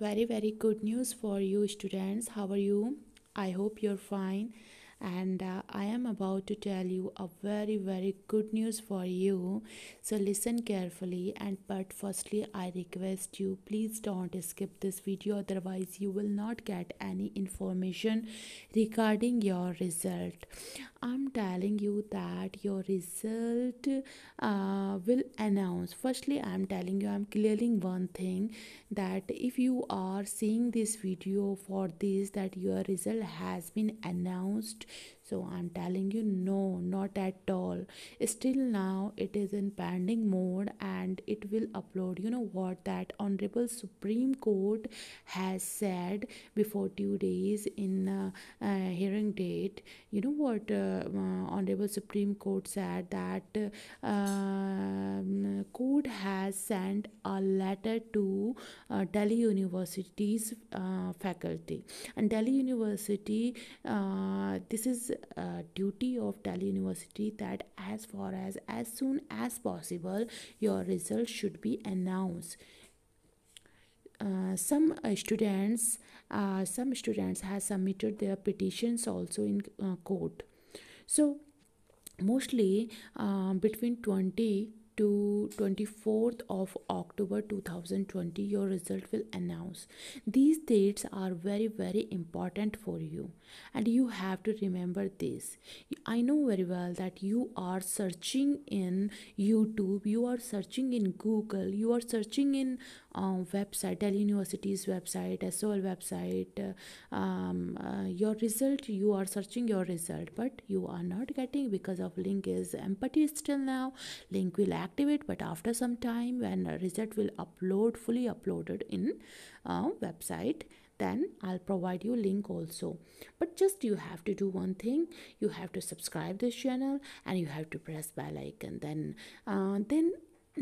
very very good news for you students how are you i hope you're fine and uh, i am about to tell you a very very good news for you so listen carefully and but firstly i request you please don't skip this video otherwise you will not get any information regarding your result i'm telling you that your result uh, will announce firstly i'm telling you i'm clearing one thing that if you are seeing this video for this that your result has been announced so i'm telling you no not at all still now it is in pending mode and it will upload you know what that honorable supreme court has said before two days in uh, uh, hearing date you know what uh, uh, honorable supreme court said that uh, um, court has sent a letter to delhi university's faculty and delhi university this is duty of delhi university that as far as as soon as possible your results should be announced uh, some uh, students uh, some students have submitted their petitions also in uh, court so mostly uh, between 20 to 24th of October 2020 your result will announce these dates are very very important for you and you have to remember this i know very well that you are searching in youtube you are searching in google you are searching in um, website Delhi University's website SOL website uh, um, uh, your result you are searching your result but you are not getting because of link is empty still now link will activate but after some time when result will upload fully uploaded in uh, website then i'll provide you link also but just you have to do one thing you have to subscribe this channel and you have to press bell icon then uh, then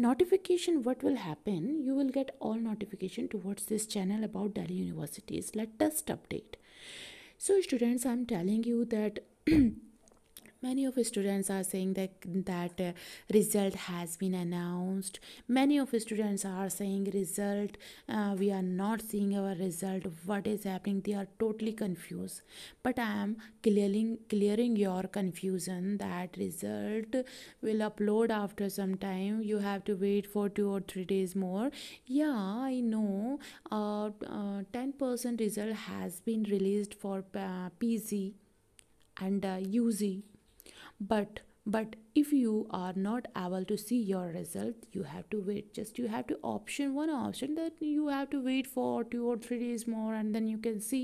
notification what will happen you will get all notification towards this channel about delhi universities let us update so students i'm telling you that many of students are saying that that uh, result has been announced many of students are saying result uh, we are not seeing our result what is happening they are totally confused but i am clearing clearing your confusion that result will upload after some time you have to wait for two or three days more yeah i know uh, 10% uh, result has been released for uh, pz and uh, UZ but but if you are not able to see your result you have to wait just you have to option one option that you have to wait for two or three days more and then you can see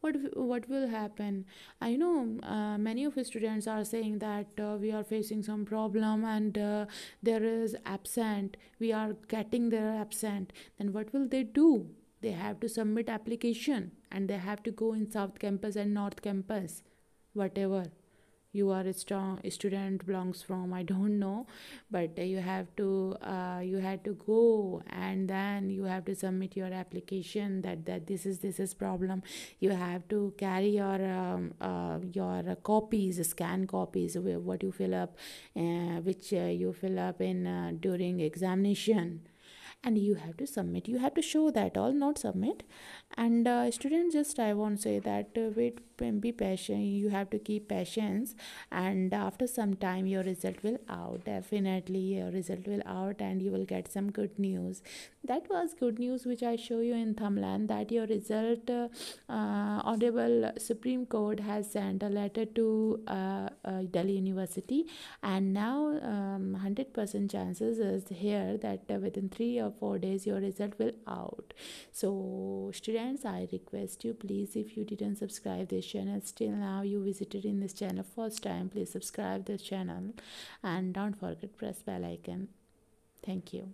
what what will happen i know uh, many of the students are saying that uh, we are facing some problem and uh, there is absent we are getting their absent then what will they do they have to submit application and they have to go in south campus and north campus whatever you are a strong student belongs from i don't know but you have to uh, you had to go and then you have to submit your application that that this is this is problem you have to carry your um, uh, your copies scan copies what you fill up uh, which uh, you fill up in uh, during examination and you have to submit you have to show that all not submit and uh, students just i want to say that uh, wait be patient you have to keep patience and after some time your result will out definitely your result will out and you will get some good news that was good news which i show you in thumbland that your result uh, uh, audible supreme court has sent a letter to uh, uh delhi university and now um, 100% chances is here that uh, within 3 or four days your result will out so students i request you please if you didn't subscribe this channel still now you visited in this channel first time please subscribe this channel and don't forget press bell icon thank you